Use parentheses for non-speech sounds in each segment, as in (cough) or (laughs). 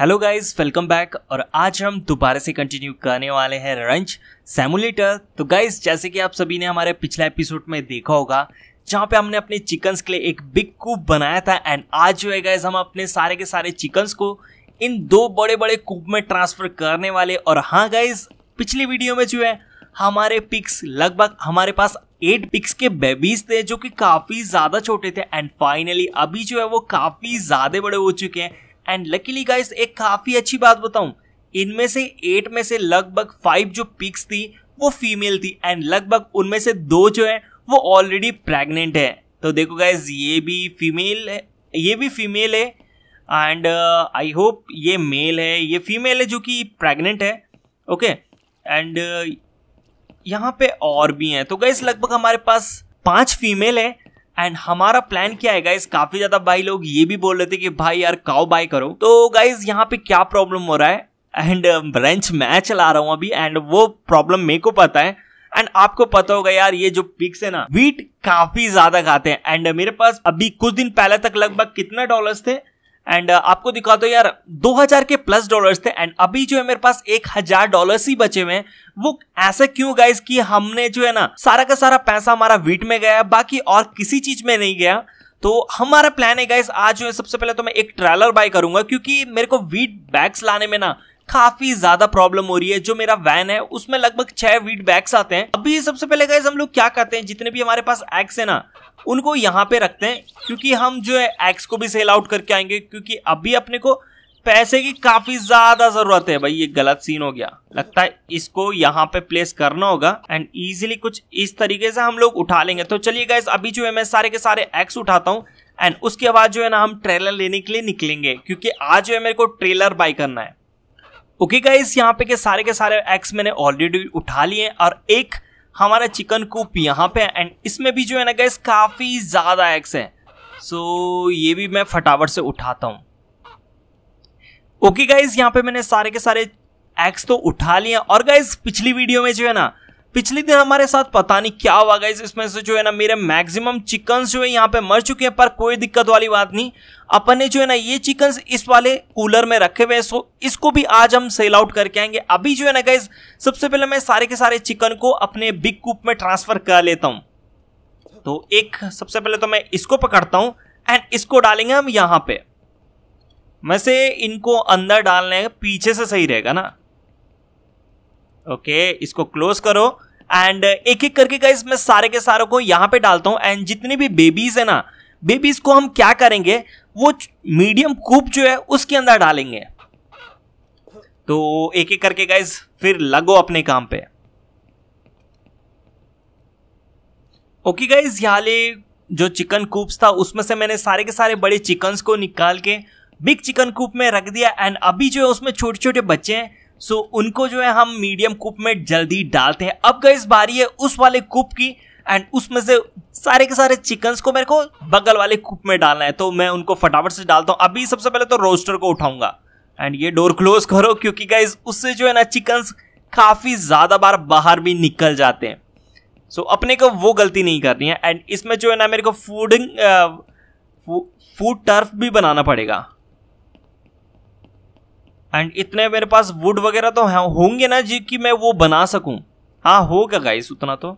Hello guys welcome back और आज हम दोबारा से कंटिन्यू करने वाले हैं रंच सेमुलेटर तो गाइस जैसे कि आप सभी ने हमारे पिछले एपिसोड में देखा होगा जहाँ पे हमने अपने चिकन्स के लिए एक बिग कूप बनाया था एंड आज जो है गाइस हम अपने सारे के सारे चिकन्स को इन दो बड़े बड़े कूप में ट्रांसफर करने वाले और हाँ गाइज पिछली वीडियो में जो है हमारे पिक्स लगभग हमारे पास एट पिक्स के बेबीज थे जो कि काफ़ी ज़्यादा छोटे थे एंड फाइनली अभी जो है वो काफ़ी ज़्यादा बड़े हो चुके हैं एंड लकीली गाइस एक काफी अच्छी बात बताऊं इनमें से एट में से लगभग फाइव जो पिक्स थी वो फीमेल थी एंड लगभग उनमें से दो जो है वो ऑलरेडी प्रेग्नेंट है तो देखो गाइज ये भी फीमेल है ये भी फीमेल है एंड आई होप ये मेल है ये फीमेल है जो कि प्रेग्नेंट है ओके okay? एंड uh, यहाँ पे और भी हैं तो गाइज लगभग हमारे पास पांच फीमेल है एंड हमारा प्लान क्या है गाइज काफी ज्यादा भाई लोग ये भी बोल रहे थे कि भाई यार काउ बाय करो तो गाइज यहाँ पे क्या प्रॉब्लम हो रहा है एंड रेंच uh, मैं चला रहा हूं अभी एंड वो प्रॉब्लम मेरे को पता है एंड आपको पता होगा यार ये जो पिक्स है ना वीट काफी ज्यादा खाते हैं एंड मेरे पास अभी कुछ दिन पहले तक लगभग कितना डॉलर्स थे एंड uh, आपको दिखा दो यार 2000 के प्लस डॉलर्स थे एंड अभी जो है मेरे पास 1000 डॉलर्स ही बचे हुए हैं वो ऐसे क्यों गाइज कि हमने जो है ना सारा का सारा पैसा हमारा वीट में गया बाकी और किसी चीज में नहीं गया तो हमारा प्लान है गाइस आज जो है सबसे पहले तो मैं एक ट्रैलर बाय करूंगा क्योंकि मेरे को वीट बैग्स लाने में ना काफी ज्यादा प्रॉब्लम हो रही है जो मेरा वैन है उसमें लगभग छह वीट बैग्स आते हैं अभी सबसे पहले गाइज हम लोग क्या करते हैं जितने भी हमारे पास एग्स है ना उनको यहाँ पे रखते हैं क्योंकि हम जो है एक्स को भी सेल आउट करके आएंगे क्योंकि अभी अपने को पैसे की काफी ज्यादा जरूरत है भाई ये गलत सीन हो गया लगता है इसको यहाँ पे प्लेस करना होगा एंड इजीली कुछ इस तरीके से हम लोग उठा लेंगे तो चलिए गाइस अभी जो है मैं सारे के सारे एक्स उठाता हूँ एंड उसके बाद जो है ना हम ट्रेलर लेने के लिए निकलेंगे क्योंकि आज जो है मेरे को ट्रेलर बाय करना है ओके गाइस यहाँ पे के सारे के सारे एक्स मैंने ऑलरेडी उठा लिए और एक हमारा चिकन कूप यहाँ पे एंड इसमें भी जो है ना गैस काफ़ी ज़्यादा एग्स हैं सो so, ये भी मैं फटाफट से उठाता हूँ ओके गाइज यहाँ पे मैंने सारे के सारे एग्स तो उठा लिए और गाइज पिछली वीडियो में जो है ना पिछले दिन हमारे साथ पता नहीं क्या हुआ गाइज इसमें से जो है ना मेरे मैक्सिमम चिकन जो है यहाँ पे मर चुके हैं पर कोई दिक्कत वाली बात नहीं अपन ने जो है ना ये चिकन इस वाले कूलर में रखे हुए सो इसको भी आज हम सेल आउट करके आएंगे अभी जो है ना गाइज सबसे पहले मैं सारे के सारे चिकन को अपने बिग कूप में ट्रांसफर कर लेता हूँ तो एक सबसे पहले तो मैं इसको पकड़ता हूँ एंड इसको डालेंगे हम यहाँ पे वैसे इनको अंदर डालने पीछे से सही रहेगा ना ओके इसको क्लोज करो एंड uh, एक एक करके गाइज मैं सारे के सारों को यहाँ पे डालता हूँ एंड जितने भी बेबीज है ना बेबीज को हम क्या करेंगे वो मीडियम कूप जो है उसके अंदर डालेंगे तो एक एक करके गाइज फिर लगो अपने काम पे ओके गाइज यहाँ ले जो चिकन कूप्स था उसमें से मैंने सारे के सारे बड़े चिकन्स को निकाल के बिग चिकन कूप में रख दिया एंड अभी जो है उसमें छोटे छोटे बच्चे हैं सो so, उनको जो है हम मीडियम कुप में जल्दी डालते हैं अब गई बारी है उस वाले कुप की एंड उसमें से सारे के सारे चिकन्स को मेरे को बगल वाले कुप में डालना है तो मैं उनको फटाफट से डालता हूँ अभी सबसे पहले तो रोस्टर को उठाऊंगा एंड ये डोर क्लोज करो क्योंकि गाइज उससे जो है ना चिकन्स काफ़ी ज़्यादा बार बाहर भी निकल जाते हैं सो so, अपने को वो गलती नहीं करनी है एंड इसमें जो है ना मेरे को फूडिंग फूड टर्फ भी बनाना पड़ेगा एंड इतने मेरे पास वुड वगैरह तो होंगे ना जी कि मैं वो बना सकूं हाँ होगा गाइस उतना तो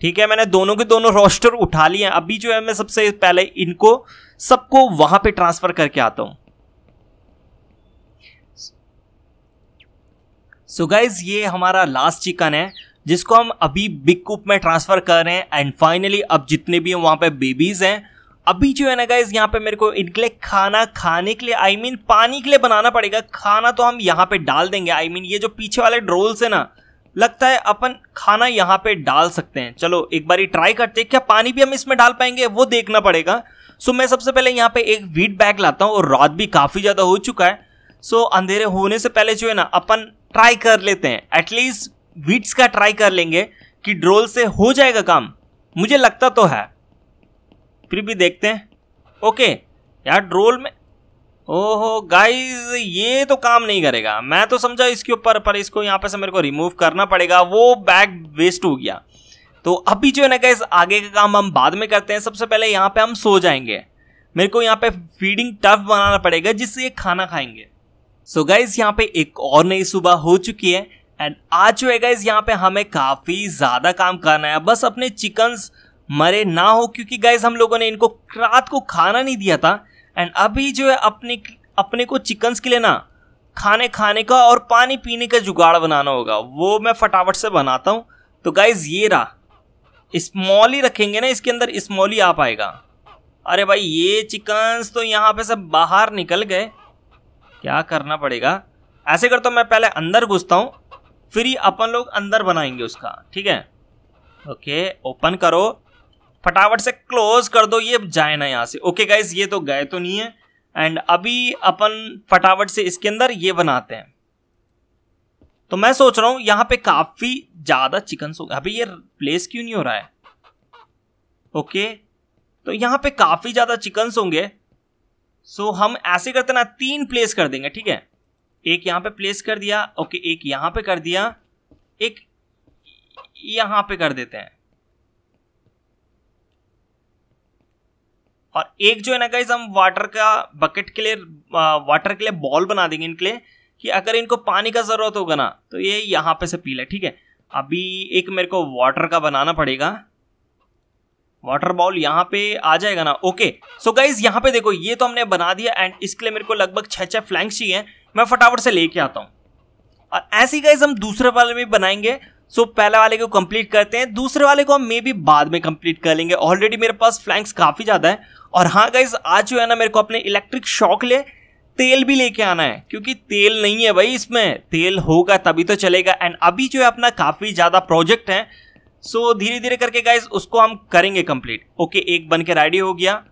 ठीक है मैंने दोनों के दोनों रोस्टर उठा लिए हैं अभी जो है मैं सबसे पहले इनको सबको वहां पे ट्रांसफर करके आता हूं सो गाइज ये हमारा लास्ट चिकन है जिसको हम अभी बिग कूप में ट्रांसफर कर रहे हैं एंड फाइनली अब जितने भी वहां पे बेबीज हैं अभी जो है ना गाइज यहाँ पे मेरे को इनके लिए खाना खाने के लिए आई I मीन mean, पानी के लिए बनाना पड़ेगा खाना तो हम यहाँ पे डाल देंगे आई I मीन mean, ये जो पीछे वाले ड्रोल्स है ना लगता है अपन खाना यहाँ पे डाल सकते हैं चलो एक बार ट्राई करते हैं क्या पानी भी हम इसमें डाल पाएंगे वो देखना पड़ेगा सो मैं सबसे पहले यहाँ पे एक वीट बैग लाता हूँ और रात भी काफ़ी ज़्यादा हो चुका है सो अंधेरे होने से पहले जो है ना अपन ट्राई कर लेते हैं एटलीस्ट वीट्स का ट्राई कर लेंगे कि ड्रोल से हो जाएगा काम मुझे लगता तो है फिर भी देखते हैं ओके यार ड्रोल में ओहो गाइस ये तो काम नहीं करेगा मैं तो समझा इसके ऊपर पर इसको यहाँ पे से मेरे को रिमूव करना पड़ेगा वो बैग वेस्ट हो गया तो अभी जो है ना गाइस आगे का काम हम बाद में करते हैं सबसे पहले यहाँ पे हम सो जाएंगे मेरे को यहाँ पे फीडिंग टफ बनाना पड़ेगा जिससे ये खाना खाएंगे सो गाइज यहाँ पे एक और नई सुबह हो चुकी है एंड आज जो है गाइज यहाँ पे हमें काफी ज्यादा काम करना है बस अपने चिकन्स मरे ना हो क्योंकि गाइज हम लोगों ने इनको रात को खाना नहीं दिया था एंड अभी जो है अपने अपने को चिकन्स के लिए ना खाने खाने का और पानी पीने का जुगाड़ बनाना होगा वो मैं फटाफट से बनाता हूँ तो गाइज ये रहा इस्मॉल ही रखेंगे ना इसके अंदर इस्मॉल ही आ पाएगा अरे भाई ये चिकन्स तो यहाँ पे सब बाहर निकल गए क्या करना पड़ेगा ऐसे करता हूँ मैं पहले अंदर घुसता हूँ फिर ही अपन लोग अंदर बनाएंगे उसका ठीक है ओके ओपन करो फटाफट से क्लोज कर दो ये जाए ना यहाँ से ओके गाइज ये तो गए तो नहीं है एंड अभी अपन फटाफट से इसके अंदर ये बनाते हैं तो मैं सोच रहा हूँ यहाँ पे काफ़ी ज़्यादा चिकन हो गए अभी ये प्लेस क्यों नहीं हो रहा है ओके तो यहाँ पे काफ़ी ज़्यादा चिकन होंगे सो हम ऐसे करते ना तीन प्लेस कर देंगे ठीक है एक यहाँ पे प्लेस कर दिया ओके एक यहाँ पे कर दिया एक यहाँ पे कर देते हैं और एक जो है ना गाइज हम वाटर का बकेट के लिए वाटर के लिए बॉल बना देंगे इनके लिए कि अगर इनको पानी का ज़रूरत होगा ना तो ये यहाँ पे से पी लें ठीक है अभी एक मेरे को वाटर का बनाना पड़ेगा वाटर बॉल यहाँ पे आ जाएगा ना ओके सो गाइज यहाँ पे देखो ये तो हमने बना दिया एंड इसके लिए मेरे को लगभग छः छः फ्लैंक्स ही हैं मैं फटाफट से लेके आता हूँ और ऐसे ही गाइज हम दूसरे वाले में बनाएंगे सो so, पहले वाले को कंप्लीट करते हैं दूसरे वाले को हम मे भी बाद में कंप्लीट कर लेंगे ऑलरेडी मेरे पास फ्लैंक्स काफ़ी ज़्यादा है और हाँ गाइज आज जो है ना मेरे को अपने इलेक्ट्रिक शॉक ले तेल भी लेके आना है क्योंकि तेल नहीं है भाई इसमें तेल होगा तभी तो चलेगा एंड अभी जो है अपना काफ़ी ज़्यादा प्रोजेक्ट है सो धीरे धीरे करके गाइज उसको हम करेंगे कंप्लीट ओके एक बन के रेडी हो गया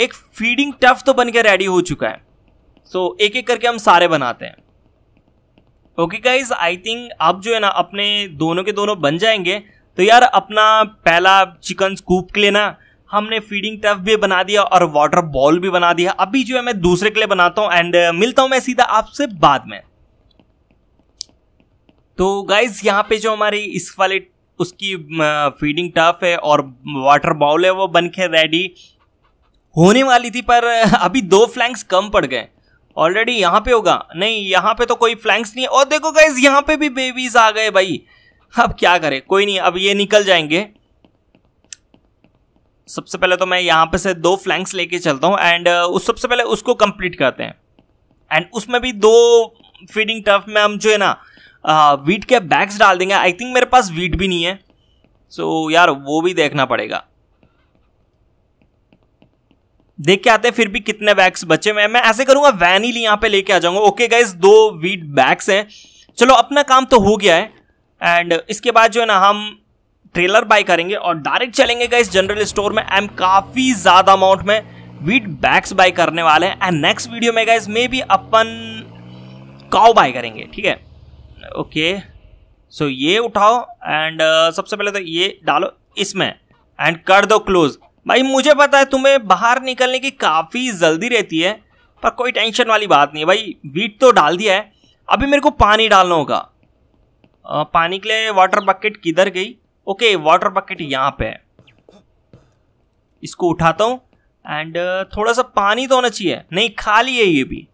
एक फीडिंग टफ तो बन के रेडी हो चुका है सो एक एक करके हम सारे बनाते हैं ओके गाइज आई थिंक अब जो है ना अपने दोनों के दोनों बन जाएंगे तो यार अपना पहला चिकन स्कूप के हमने फीडिंग टफ भी बना दिया और वाटर बॉल भी बना दिया अभी जो है मैं दूसरे के लिए बनाता हूँ एंड uh, मिलता हूं मैं सीधा आपसे बाद में तो गाइज यहाँ पे जो हमारी इस वाले उसकी फीडिंग uh, टफ है और वाटर बाउल है वो बन के रेडी होने वाली थी पर uh, अभी दो फ्लैंक्स कम पड़ गए ऑलरेडी यहाँ पे होगा नहीं यहाँ पे तो कोई फ्लैंक्स नहीं है और देखो गाइज यहाँ पे भी बेबीज आ गए भाई अब क्या करें कोई नहीं अब ये निकल जाएंगे सबसे पहले तो मैं यहाँ पे से दो फ्लैंक्स लेके चलता हूँ एंड uh, उस सबसे पहले उसको कंप्लीट करते हैं एंड उसमें भी दो फीडिंग टफ में हम जो है ना वीट uh, के बैग्स डाल देंगे आई थिंक मेरे पास वीट भी नहीं है सो so, यार वो भी देखना पड़ेगा देख के आते हैं फिर भी कितने बैग्स बचे हुए हैं मैं ऐसे करूंगा वैन ही यहाँ पे लेके आ जाऊंगा ओके गाइज दो वीट बैग्स हैं चलो अपना काम तो हो गया है एंड इसके बाद जो है ना हम ट्रेलर बाय करेंगे और डायरेक्ट चलेंगे गाइस जनरल स्टोर में एम काफी ज्यादा अमाउंट में वीट बैग्स बाय करने वाले हैं एंड नेक्स्ट वीडियो में गाइस मे भी अपन काउ बाय करेंगे ठीक है ओके सो ये उठाओ एंड uh, सबसे पहले तो ये डालो इसमें एंड कर दो क्लोज भाई मुझे पता है तुम्हें बाहर निकलने की काफ़ी जल्दी रहती है पर कोई टेंशन वाली बात नहीं है भाई वीट तो डाल दिया है अभी मेरे को पानी डालना होगा पानी के लिए वाटर बकेट किधर गई ओके वाटर बकेट यहाँ पे है इसको उठाता हूँ एंड uh, थोड़ा सा पानी तो होना चाहिए नहीं खाली है ये भी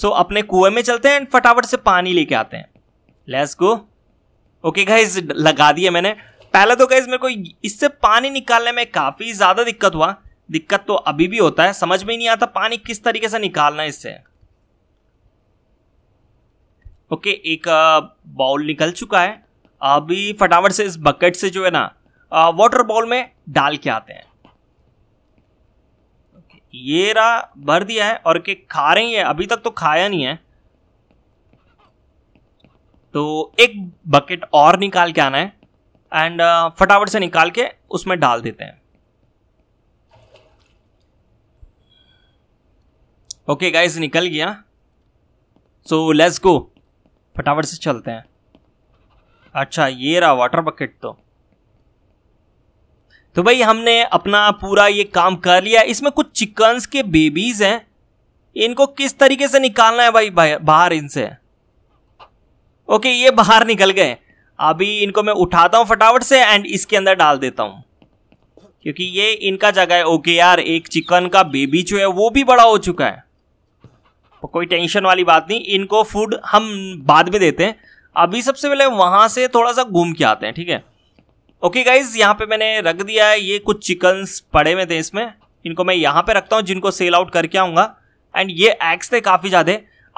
सो so, अपने कुएं में चलते हैं एंड फटाफट से पानी लेके आते हैं लेस गो ओके गाइज लगा दिया मैंने पहले तो गाइज मेरे को इससे पानी निकालने में काफ़ी ज़्यादा दिक्कत हुआ दिक्कत तो अभी भी होता है समझ में ही नहीं आता पानी किस तरीके से निकालना है इससे ओके एक बाउल uh, निकल चुका है अभी फटाफट से इस बकेट से जो है ना वाटर बॉल में डाल के आते हैं ये रहा भर दिया है और के खा रही है अभी तक तो खाया नहीं है तो एक बकेट और निकाल के आना है एंड फटाफट से निकाल के उसमें डाल देते हैं ओके गाइस निकल गया सो लेट्स गो फटाफट से चलते हैं अच्छा ये रहा वाटर बकेट तो तो भाई हमने अपना पूरा ये काम कर लिया इसमें कुछ चिकन्स के बेबीज हैं इनको किस तरीके से निकालना है भाई बाहर इनसे ओके ये बाहर निकल गए अभी इनको मैं उठाता हूँ फटाफट से एंड इसके अंदर डाल देता हूँ क्योंकि ये इनका जगह है ओके यार एक चिकन का बेबी जो है वो भी बड़ा हो चुका है कोई टेंशन वाली बात नहीं इनको फूड हम बाद में देते हैं अभी सबसे पहले वहां से थोड़ा सा घूम के आते हैं ठीक है ओके गाइज यहाँ पे मैंने रख दिया है ये कुछ चिकन्स पड़े हुए थे इसमें इनको मैं यहाँ पे रखता हूँ जिनको सेल आउट करके आऊँगा एंड ये एग्स थे काफ़ी ज़्यादा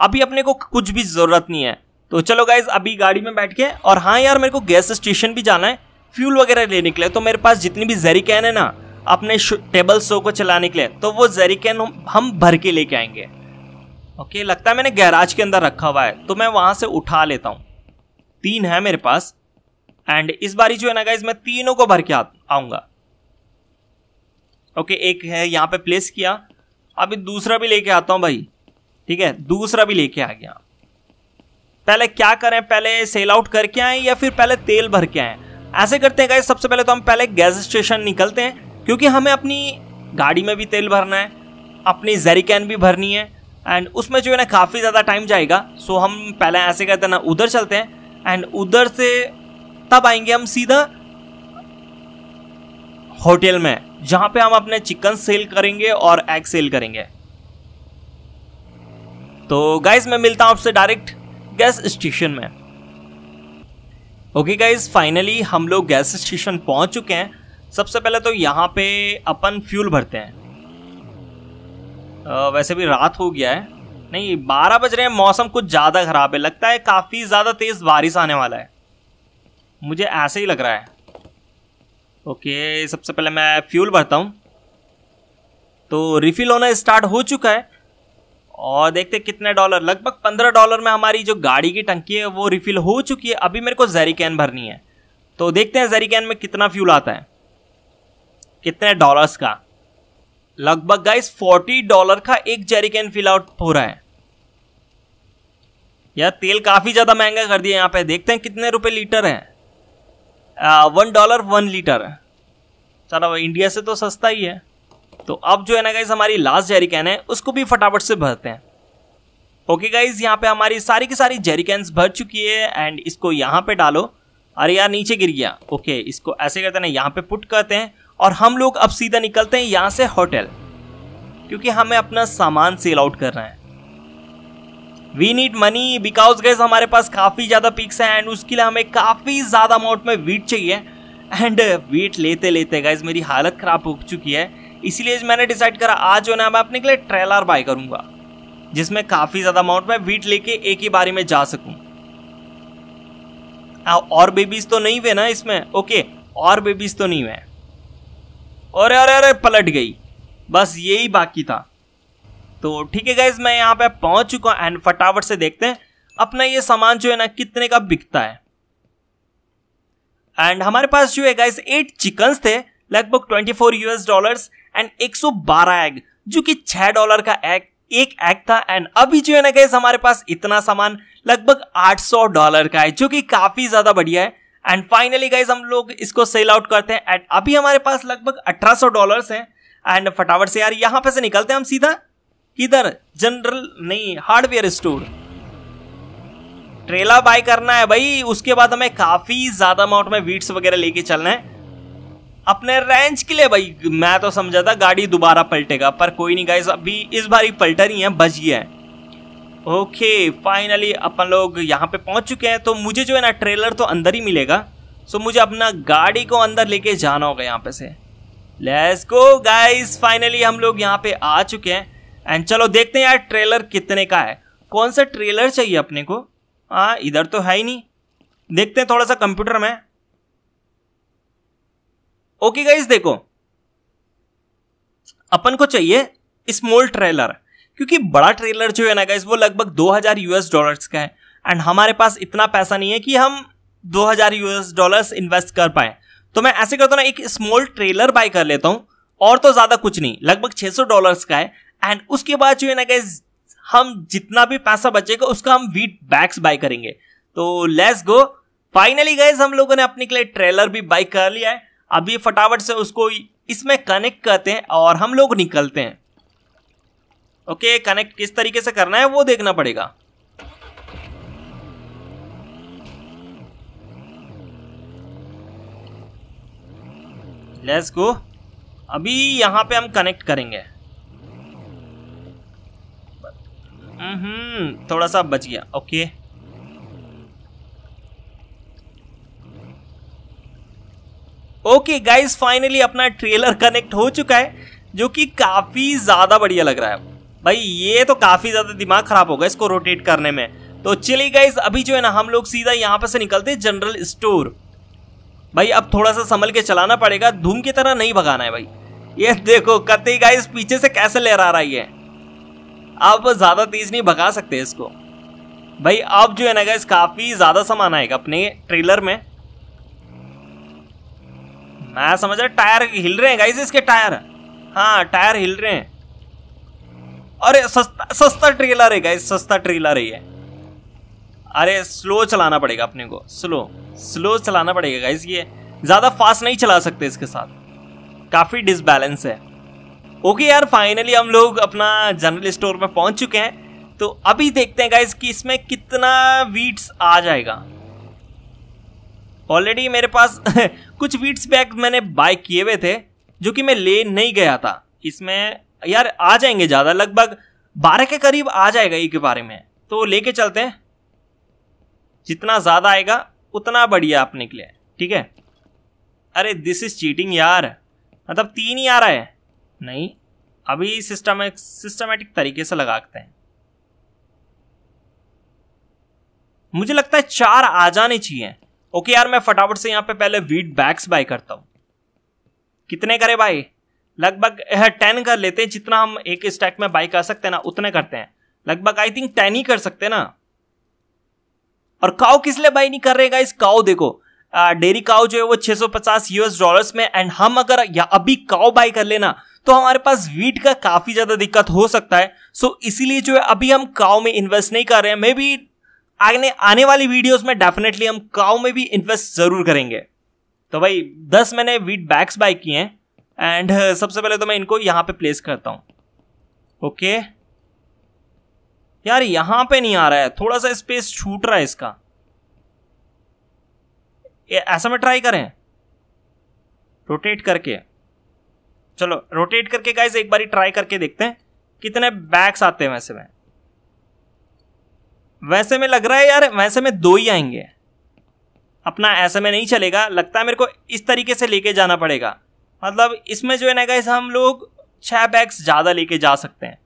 अभी अपने को कुछ भी ज़रूरत नहीं है तो चलो गाइज अभी गाड़ी में बैठ के और हाँ यार मेरे को गैस स्टेशन भी जाना है फ्यूल वगैरह लेने के लिए तो मेरे पास जितनी भी जेरी कैन है ना अपने टेबल शो को चलाने के लिए तो वो जेरी कैन हम भर के लेके आएंगे ओके लगता है मैंने गैराज के अंदर रखा हुआ है तो मैं वहाँ से उठा लेता हूँ तीन है मेरे पास एंड इस बारी जो है ना गाइज मैं तीनों को भर के आऊंगा ओके एक है यहां पे प्लेस किया अभी दूसरा भी लेके आता हूं भाई ठीक है दूसरा भी लेके आ गया पहले क्या करें पहले सेल आउट करके आए या फिर पहले तेल भर के आए ऐसे करते हैं गाइज सबसे पहले तो हम पहले गैस स्टेशन निकलते हैं क्योंकि हमें अपनी गाड़ी में भी तेल भरना है अपनी जेरिकैन भी भरनी है एंड उसमें जो है ना काफ़ी ज़्यादा टाइम जाएगा सो हम पहले ऐसे करते हैं ना उधर चलते हैं एंड उधर से तब आएंगे हम सीधा होटल में जहाँ पे हम अपने चिकन सेल करेंगे और एग सेल करेंगे तो गाइज मैं मिलता हूँ आपसे डायरेक्ट गैस स्टेशन में ओके गाइज फाइनली हम लोग गैस स्टेशन पहुँच चुके हैं सबसे पहले तो यहाँ पे अपन फ्यूल भरते हैं आ, वैसे भी रात हो गया है नहीं बारह बज रहे हैं मौसम कुछ ज़्यादा ख़राब है लगता है काफ़ी ज़्यादा तेज़ बारिश आने वाला है मुझे ऐसे ही लग रहा है ओके सबसे पहले मैं फ्यूल भरता हूँ तो रिफ़िल होना स्टार्ट हो चुका है और देखते कितने डॉलर लगभग पंद्रह डॉलर में हमारी जो गाड़ी की टंकी है वो रिफ़िल हो चुकी है अभी मेरे को जेरी कैन भरनी है तो देखते हैं जेरी कैन में कितना फ्यूल आता है कितने डॉलर्स का लगभग गाइस 40 डॉलर का एक जेरिकेन फिल आउट हो रहा है यार तेल काफ़ी ज़्यादा महंगा कर दिया यहाँ पे देखते हैं कितने रुपए लीटर है वन डॉलर वन लीटर है इंडिया से तो सस्ता ही है तो अब जो है ना गाइज हमारी लास्ट जेरिकेन है उसको भी फटाफट से भरते हैं ओके गाइज यहाँ पे हमारी सारी की सारी जेरिकेन्स भर चुकी है एंड इसको यहाँ पे डालो अरे यार नीचे गिर गया ओके इसको ऐसे करते हैं ना यहाँ पे पुट करते हैं और हम लोग अब सीधा निकलते हैं यहाँ से होटल क्योंकि हमें अपना सामान सेल आउट कर रहे हैं we need money because gas हमारे पास काफ़ी ज़्यादा पिक्स हैं एंड उसके लिए हमें काफ़ी ज़्यादा अमाउंट में वीट चाहिए एंड वीट लेते लेते गैस मेरी हालत ख़राब हो चुकी है इसीलिए मैंने डिसाइड करा आज जो ना मैं अपने के लिए ट्रेलर बाय करूंगा जिसमें काफ़ी ज़्यादा अमाउंट में वीट लेके एक ही बारी में जा सकू और बेबीज तो नहीं हुए ना इसमें ओके और बेबीज तो नहीं हुए और अरे अरे पलट गई बस यही बाकी था तो ठीक है गाइज मैं यहाँ पे पहुंच चुका एंड फटाफट से देखते हैं अपना ये सामान जो है ना कितने का बिकता है एंड हमारे पास जो है गाइज एट चिकन्स थे लगभग twenty four US dollar and एक सौ बारह एग जो कि छह डॉलर का एग एक एग था एंड अभी जो है ना गाइज हमारे पास इतना सामान लगभग आठ सौ डॉलर का है जो कि काफी ज्यादा बढ़िया है एंड फाइनली गाइज हम लोग इसको सेल आउट करते हैं एंड अभी हमारे पास लगभग अठारह सौ डॉलर्स हैं एंड फटाफट से यार यहाँ पे से निकलते हैं हम सीधा किधर जनरल नहीं हार्डवेयर स्टोर ट्रेला बाय करना है भाई उसके बाद हमें काफ़ी ज़्यादा अमाउंट में वीट्स वगैरह लेके चलना है अपने रेंज के लिए भाई मैं तो समझा था गाड़ी दोबारा पलटेगा पर कोई नहीं गाइज अभी इस बार ही पलटा नहीं है बच गया है ओके फाइनली अपन लोग यहाँ पे पहुँच चुके हैं तो मुझे जो है ना ट्रेलर तो अंदर ही मिलेगा सो मुझे अपना गाड़ी को अंदर लेके जाना होगा यहाँ पे से लेट्स गो गाइस फाइनली हम लोग यहाँ पे आ चुके हैं एंड चलो देखते हैं यार ट्रेलर कितने का है कौन सा ट्रेलर चाहिए अपने को हाँ इधर तो है ही नहीं देखते हैं थोड़ा सा कंप्यूटर में ओके गाइस देखो अपन को चाहिए स्मॉल ट्रेलर क्योंकि बड़ा ट्रेलर जो है ना गाइस वो लगभग 2000 यूएस डॉलर्स का है एंड हमारे पास इतना पैसा नहीं है कि हम 2000 यूएस डॉलर्स इन्वेस्ट कर पाए तो मैं ऐसे करता हूँ ना एक स्मॉल ट्रेलर बाय कर लेता हूँ और तो ज़्यादा कुछ नहीं लगभग 600 डॉलर्स का है एंड उसके बाद जो है ना गाइज हम जितना भी पैसा बचेगा उसका हम वीट बैग्स बाय करेंगे तो लेस गो फाइनली गाइज हम लोगों ने अपने के लिए ट्रेलर भी बाय कर लिया है अभी फटाफट से उसको इसमें कनेक्ट करते हैं और हम लोग निकलते हैं ओके कनेक्ट किस तरीके से करना है वो देखना पड़ेगा लेट्स गो अभी यहां पे हम कनेक्ट करेंगे हम्म थोड़ा सा बच गया ओके ओके गाइस फाइनली अपना ट्रेलर कनेक्ट हो चुका है जो कि काफ़ी ज़्यादा बढ़िया लग रहा है भाई ये तो काफ़ी ज़्यादा दिमाग खराब होगा इसको रोटेट करने में तो चलिए गाइज अभी जो है ना हम लोग सीधा यहाँ पर से निकलते हैं जनरल स्टोर भाई अब थोड़ा सा संभल के चलाना पड़ेगा धूम की तरह नहीं भगाना है भाई ये देखो कते गाइज पीछे से कैसे लहरा रहा है अब ज़्यादा तेज़ नहीं भगा सकते इसको भाई अब जो है ना गाइज काफ़ी ज़्यादा सामान आएगा अपने ट्रेलर में मैं समझ रहा टायर हिल रहे हैं गाइज इसके टायर हाँ टायर हिल रहे हैं अरे सस्ता सस्ता ट्रेलर है गाइस सस्ता ट्रेलर है ये अरे स्लो चलाना पड़ेगा अपने को स्लो स्लो चलाना पड़ेगा गाइस ये ज़्यादा फास्ट नहीं चला सकते इसके साथ काफ़ी डिसबैलेंस है ओके यार फाइनली हम लोग अपना जनरल स्टोर में पहुंच चुके हैं तो अभी देखते हैं गाइस कि इसमें कितना वीट्स आ जाएगा ऑलरेडी मेरे पास (laughs) कुछ वीट्स बैग मैंने बाय किए हुए थे जो कि मैं ले नहीं गया था इसमें यार आ जाएंगे ज़्यादा लगभग बारह के करीब आ जाएगा एक बारे में तो लेके चलते हैं जितना ज़्यादा आएगा उतना बढ़िया अपने के लिए ठीक है अरे दिस इज़ चीटिंग यार मतलब तीन ही आ रहा है नहीं अभी सिस्टम सिस्टमेटिक तरीके से लगाते हैं मुझे लगता है चार आ जाने चाहिए ओके यार मैं फटाफट से यहां पे पहले वीट बैग्स बाय करता हूं कितने करे भाई लगभग टेन कर लेते हैं जितना हम एक स्टैक में बाई कर सकते हैं ना उतने करते हैं लगभग आई थिंक टेन ही कर सकते हैं ना और काउ किस लिए बाई नहीं कर रहेगा इस काउ देखो डेरी काउ जो है वो 650 यूएस डॉलर्स में एंड हम अगर या अभी काउ बाई कर लेना तो हमारे पास वीट का काफी ज्यादा दिक्कत हो सकता है सो so, इसीलिए जो है अभी हम काउ में इन्वेस्ट नहीं कर रहे हैं मे बी आने आने वाली वीडियोस में डेफिनेटली हम काउ में भी इन्वेस्ट जरूर करेंगे तो भाई दस मैंने वीट बैग्स बाई किए हैं एंड uh, सबसे पहले तो मैं इनको यहाँ पे प्लेस करता हूँ ओके okay. यार यहाँ पे नहीं आ रहा है थोड़ा सा स्पेस छूट रहा है इसका ऐसा में ट्राई करें रोटेट करके चलो रोटेट करके गाइज एक बार ट्राई करके देखते हैं कितने बैग्स आते हैं वैसे में वैसे में लग रहा है यार वैसे में दो ही आएंगे अपना ऐसे में नहीं चलेगा लगता है मेरे को इस तरीके से लेके जाना पड़ेगा मतलब इसमें जो है ना गाइस हम लोग छः बैग्स ज़्यादा लेके जा सकते हैं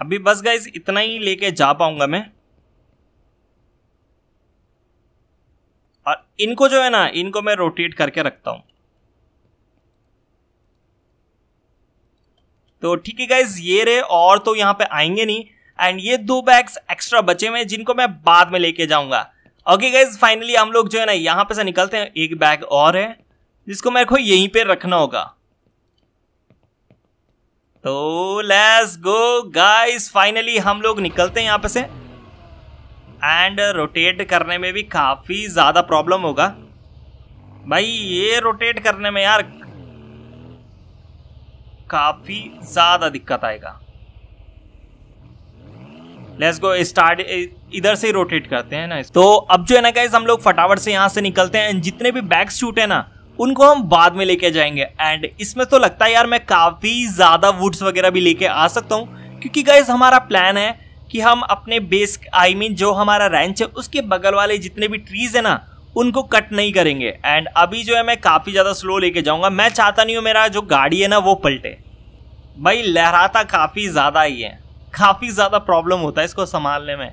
अभी बस गाइस इतना ही लेके जा पाऊंगा मैं और इनको जो है ना इनको मैं रोटेट करके रखता हूँ तो ठीक है गाइज ये रहे और तो यहाँ पे आएंगे नहीं एंड ये दो बैग्स एक्स्ट्रा बचे हुए जिनको मैं बाद में लेके जाऊंगा ओके गाइज फाइनली हम लोग जो है ना यहाँ पे से निकलते हैं एक बैग और है जिसको मेरे को यहीं पे रखना होगा तो लेट्स गो गाइस फाइनली हम लोग निकलते हैं यहां पे से एंड रोटेट करने में भी काफ़ी ज़्यादा प्रॉब्लम होगा भाई ये रोटेट करने में यार काफ़ी ज़्यादा दिक्कत आएगा लेट्स गो स्टार्ट इधर से ही रोटेट करते हैं ना तो अब जो है ना गाइज हम लोग फटाफट से यहाँ से निकलते हैं जितने भी बैग शूट है ना उनको हम बाद में लेके जाएंगे एंड इसमें तो लगता है यार मैं काफ़ी ज़्यादा वुड्स वगैरह भी लेके आ सकता हूँ क्योंकि गाइज हमारा प्लान है कि हम अपने बेस आई मीन जो हमारा रेंच है उसके बगल वाले जितने भी ट्रीज़ है ना उनको कट नहीं करेंगे एंड अभी जो है मैं काफ़ी ज़्यादा स्लो लेके जाऊँगा मैं चाहता नहीं हूँ मेरा जो गाड़ी है ना वो पलटे भाई लहराता काफ़ी ज़्यादा ही है काफ़ी ज़्यादा प्रॉब्लम होता है इसको संभालने में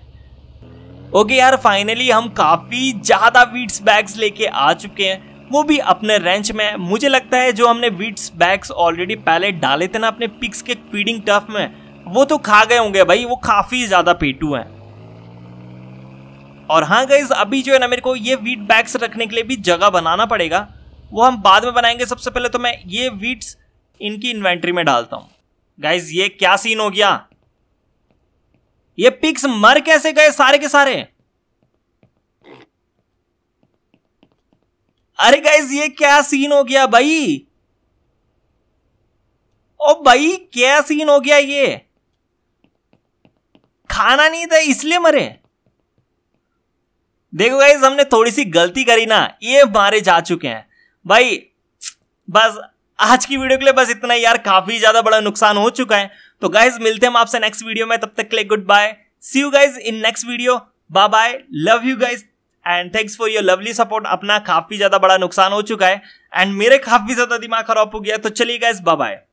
ओके यार फाइनली हम काफ़ी ज़्यादा वीड्स बैग्स लेके आ चुके हैं वो भी अपने रेंच में मुझे लगता है जो हमने वीट्स बैग्स ऑलरेडी पहले डाले थे ना अपने पिक्स के फीडिंग टफ में वो तो खा गए होंगे भाई वो काफ़ी ज़्यादा पेटू हैं और हाँ गई अभी जो है ना मेरे को ये वीट बैग्स रखने के लिए भी जगह बनाना पड़ेगा वो हम बाद में बनाएंगे सबसे पहले तो मैं ये वीट्स इनकी इन्वेंट्री में डालता हूँ गाइज ये क्या सीन हो गया ये पिक्स मर कैसे गए सारे के सारे अरे गाइज ये क्या सीन हो गया भाई ओ भाई क्या सीन हो गया ये खाना नहीं था इसलिए मरे देखो गाइज हमने थोड़ी सी गलती करी ना ये मारे जा चुके हैं भाई बस आज की वीडियो के लिए बस इतना यार काफी ज्यादा बड़ा नुकसान हो चुका है तो गाइज मिलते हैं आपसे नेक्स्ट वीडियो में तब तक के लिए good bye see you guys in next video bye bye love you guys and thanks for your lovely support अपना काफी ज्यादा बड़ा नुकसान हो चुका है एंड मेरे काफी ज्यादा दिमाग खराब हो गया तो चलिए गाइस बाय